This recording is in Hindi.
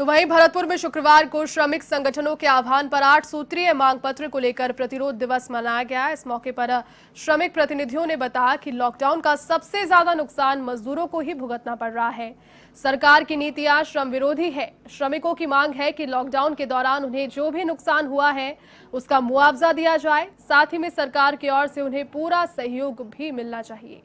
तो वहीं भरतपुर में शुक्रवार को श्रमिक संगठनों के आह्वान पर आठ सूत्रीय मांग पत्र को लेकर प्रतिरोध दिवस मनाया गया इस मौके पर श्रमिक प्रतिनिधियों ने बताया कि लॉकडाउन का सबसे ज्यादा नुकसान मजदूरों को ही भुगतना पड़ रहा है सरकार की नीतियां श्रम विरोधी है श्रमिकों की मांग है कि लॉकडाउन के दौरान उन्हें जो भी नुकसान हुआ है उसका मुआवजा दिया जाए साथ ही में सरकार की ओर से उन्हें पूरा सहयोग भी मिलना चाहिए